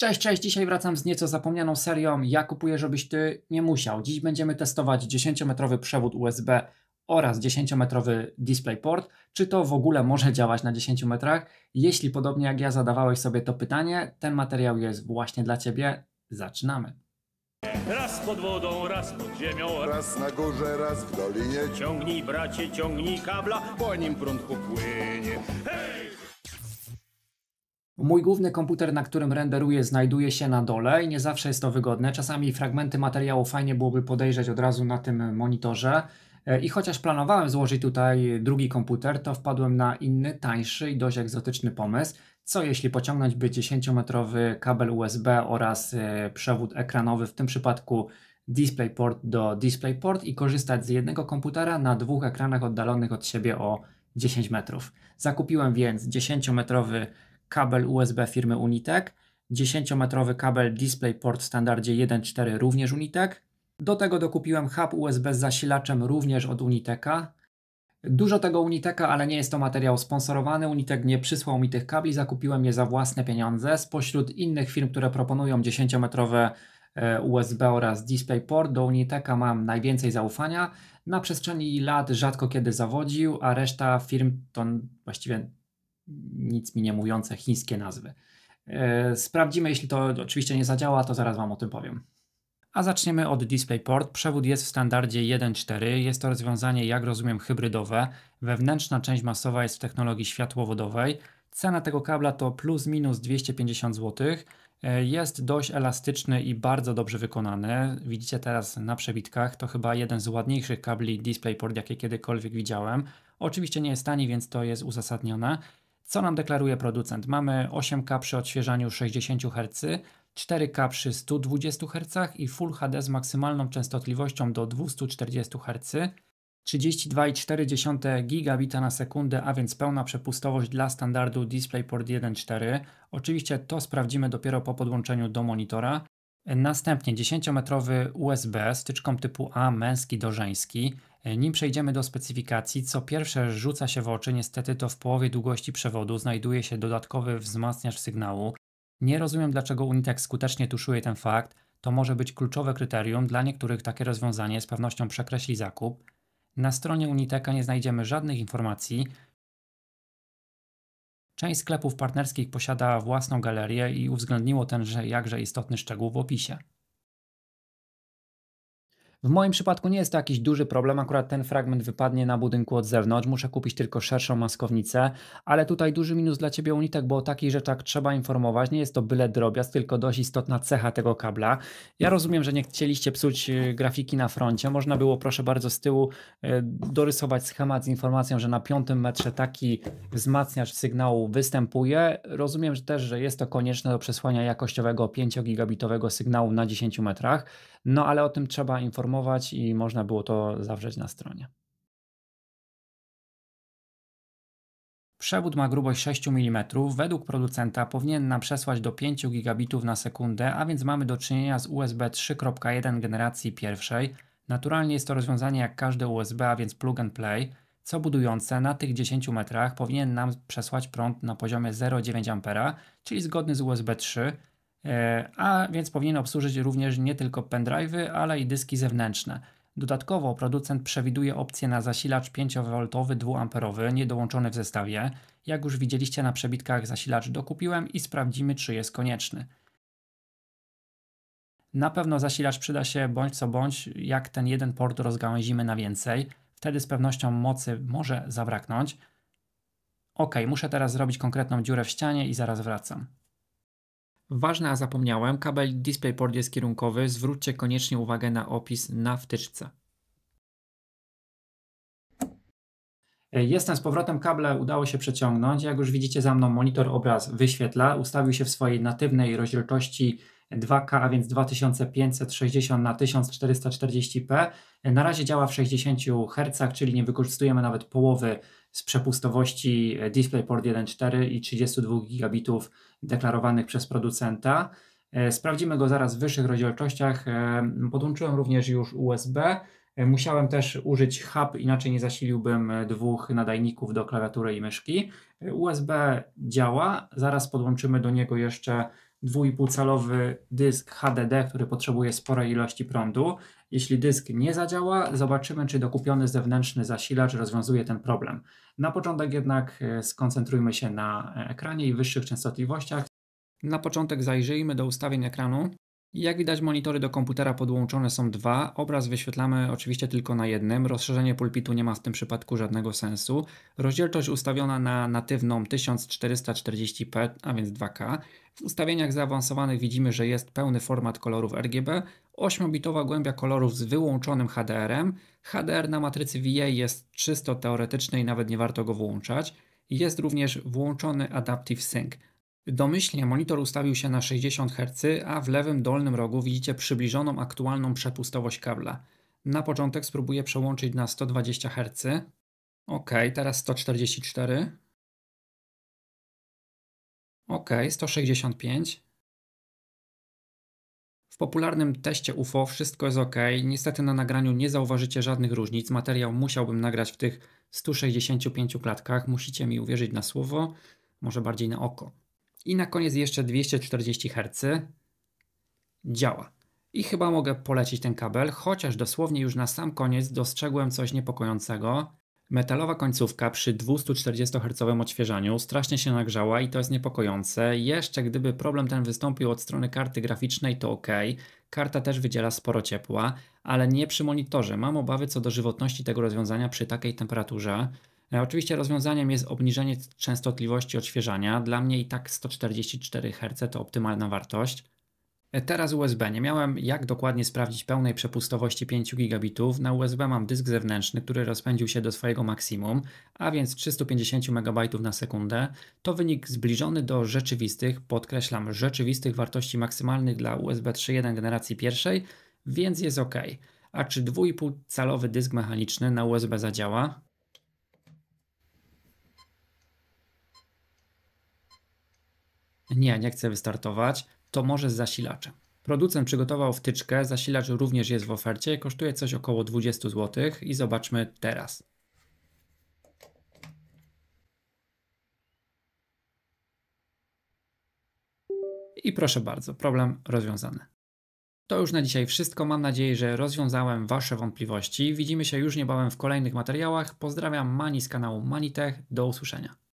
Cześć, cześć, dzisiaj wracam z nieco zapomnianą serią Ja kupuję, żebyś ty nie musiał. Dziś będziemy testować 10-metrowy przewód USB oraz 10-metrowy DisplayPort. Czy to w ogóle może działać na 10 metrach? Jeśli podobnie jak ja zadawałeś sobie to pytanie, ten materiał jest właśnie dla ciebie. Zaczynamy. Raz pod wodą, raz pod ziemią, raz na górze, raz w dolinie. Ciągnij bracie, ciągnij kabla, po nim prąd popłynie. Hej! Mój główny komputer, na którym renderuję, znajduje się na dole i nie zawsze jest to wygodne. Czasami fragmenty materiału fajnie byłoby podejrzeć od razu na tym monitorze. E, I chociaż planowałem złożyć tutaj drugi komputer, to wpadłem na inny, tańszy i dość egzotyczny pomysł. Co jeśli pociągnąć by 10-metrowy kabel USB oraz e, przewód ekranowy, w tym przypadku DisplayPort do DisplayPort i korzystać z jednego komputera na dwóch ekranach oddalonych od siebie o 10 metrów. Zakupiłem więc 10-metrowy kabel USB firmy Unitek, 10-metrowy kabel DisplayPort w standardzie 1.4 również Unitek. Do tego dokupiłem hub USB z zasilaczem również od Uniteka. Dużo tego Uniteka, ale nie jest to materiał sponsorowany. Unitek nie przysłał mi tych kabli, zakupiłem je za własne pieniądze. Spośród innych firm, które proponują 10-metrowe e, USB oraz DisplayPort, do Uniteka mam najwięcej zaufania. Na przestrzeni lat rzadko kiedy zawodził, a reszta firm to właściwie nic mi nie mówiące chińskie nazwy. E, sprawdzimy, jeśli to oczywiście nie zadziała, to zaraz Wam o tym powiem. A zaczniemy od DisplayPort. Przewód jest w standardzie 1.4. Jest to rozwiązanie, jak rozumiem, hybrydowe. Wewnętrzna część masowa jest w technologii światłowodowej. Cena tego kabla to plus minus 250 zł. E, jest dość elastyczny i bardzo dobrze wykonany. Widzicie teraz na przebitkach, to chyba jeden z ładniejszych kabli DisplayPort, jakie kiedykolwiek widziałem. Oczywiście nie jest tani, więc to jest uzasadnione. Co nam deklaruje producent? Mamy 8K przy odświeżaniu 60 Hz, 4K przy 120 Hz i Full HD z maksymalną częstotliwością do 240 Hz, 32,4 gigabita na sekundę, a więc pełna przepustowość dla standardu DisplayPort 1.4. Oczywiście to sprawdzimy dopiero po podłączeniu do monitora. Następnie 10-metrowy USB z tyczką typu A męski do żeński, E, nim przejdziemy do specyfikacji, co pierwsze rzuca się w oczy, niestety to w połowie długości przewodu znajduje się dodatkowy wzmacniacz sygnału. Nie rozumiem, dlaczego Unitek skutecznie tuszuje ten fakt. To może być kluczowe kryterium, dla niektórych takie rozwiązanie z pewnością przekreśli zakup. Na stronie Uniteka nie znajdziemy żadnych informacji. Część sklepów partnerskich posiada własną galerię i uwzględniło tenże jakże istotny szczegół w opisie. W moim przypadku nie jest to jakiś duży problem, akurat ten fragment wypadnie na budynku od zewnątrz, muszę kupić tylko szerszą maskownicę, ale tutaj duży minus dla Ciebie Unitek, bo o takich rzeczach trzeba informować, nie jest to byle drobiazg, tylko dość istotna cecha tego kabla. Ja mhm. rozumiem, że nie chcieliście psuć e, grafiki na froncie, można było proszę bardzo z tyłu e, dorysować schemat z informacją, że na piątym metrze taki wzmacniacz sygnału występuje. Rozumiem że też, że jest to konieczne do przesłania jakościowego 5 gigabitowego sygnału na 10 metrach, no ale o tym trzeba informować i można było to zawrzeć na stronie. Przewód ma grubość 6 mm, według producenta powinien nam przesłać do 5 gigabitów na sekundę, a więc mamy do czynienia z USB 3.1 generacji pierwszej. Naturalnie jest to rozwiązanie jak każde USB, a więc plug and play, co budujące na tych 10 metrach powinien nam przesłać prąd na poziomie 0,9 A, czyli zgodny z USB 3, E, a więc powinien obsłużyć również nie tylko pendrive'y, ale i dyski zewnętrzne. Dodatkowo producent przewiduje opcję na zasilacz 5V 2A niedołączony w zestawie. Jak już widzieliście na przebitkach zasilacz dokupiłem i sprawdzimy czy jest konieczny. Na pewno zasilacz przyda się bądź co bądź, jak ten jeden port rozgałęzimy na więcej. Wtedy z pewnością mocy może zabraknąć. Ok, muszę teraz zrobić konkretną dziurę w ścianie i zaraz wracam. Ważne, a zapomniałem, kabel DisplayPort jest kierunkowy, zwróćcie koniecznie uwagę na opis na wtyczce. E, jestem z powrotem, kable udało się przeciągnąć. Jak już widzicie za mną, monitor obraz wyświetla. Ustawił się w swojej natywnej rozdzielczości 2K, a więc 2560 na 1440p. E, na razie działa w 60 Hz, czyli nie wykorzystujemy nawet połowy z przepustowości e, DisplayPort 1.4 i 32 gigabitów deklarowanych przez producenta. E, sprawdzimy go zaraz w wyższych rozdzielczościach. E, podłączyłem również już USB. Musiałem też użyć hub, inaczej nie zasiliłbym dwóch nadajników do klawiatury i myszki. USB działa, zaraz podłączymy do niego jeszcze 2,5-calowy dysk HDD, który potrzebuje sporej ilości prądu. Jeśli dysk nie zadziała, zobaczymy, czy dokupiony zewnętrzny zasilacz rozwiązuje ten problem. Na początek jednak e, skoncentrujmy się na e, ekranie i wyższych częstotliwościach. Na początek zajrzyjmy do ustawień ekranu. Jak widać, monitory do komputera podłączone są dwa. Obraz wyświetlamy oczywiście tylko na jednym. Rozszerzenie pulpitu nie ma w tym przypadku żadnego sensu. Rozdzielczość ustawiona na natywną 1440p, a więc 2K. W ustawieniach zaawansowanych widzimy, że jest pełny format kolorów RGB, 8-bitowa głębia kolorów z wyłączonym HDR-em. HDR na matrycy VA jest czysto teoretyczny i nawet nie warto go włączać. Jest również włączony Adaptive Sync. Domyślnie monitor ustawił się na 60 Hz, a w lewym dolnym rogu widzicie przybliżoną aktualną przepustowość kabla. Na początek spróbuję przełączyć na 120 Hz. Ok, teraz 144. Ok, 165. W popularnym teście UFO wszystko jest ok. Niestety na nagraniu nie zauważycie żadnych różnic. Materiał musiałbym nagrać w tych 165 klatkach. Musicie mi uwierzyć na słowo, może bardziej na oko. I na koniec jeszcze 240 Hz działa. I chyba mogę polecić ten kabel, chociaż dosłownie już na sam koniec dostrzegłem coś niepokojącego. Metalowa końcówka przy 240 Hz odświeżaniu strasznie się nagrzała i to jest niepokojące. Jeszcze gdyby problem ten wystąpił od strony karty graficznej to ok, karta też wydziela sporo ciepła, ale nie przy monitorze. Mam obawy co do żywotności tego rozwiązania przy takiej temperaturze. E, oczywiście rozwiązaniem jest obniżenie częstotliwości odświeżania. Dla mnie i tak 144 Hz to optymalna wartość. E, teraz USB. Nie miałem jak dokładnie sprawdzić pełnej przepustowości 5 gigabitów. Na USB mam dysk zewnętrzny, który rozpędził się do swojego maksimum, a więc 350 MB na sekundę. To wynik zbliżony do rzeczywistych, podkreślam, rzeczywistych wartości maksymalnych dla USB 3.1 generacji pierwszej, więc jest ok. A czy 2,5 calowy dysk mechaniczny na USB zadziała? nie, nie chcę wystartować, to może z zasilaczem. Producent przygotował wtyczkę, zasilacz również jest w ofercie, kosztuje coś około 20 zł i zobaczmy teraz. I proszę bardzo, problem rozwiązany. To już na dzisiaj wszystko. Mam nadzieję, że rozwiązałem Wasze wątpliwości. Widzimy się już niebawem w kolejnych materiałach. Pozdrawiam Mani z kanału Manitech. Do usłyszenia.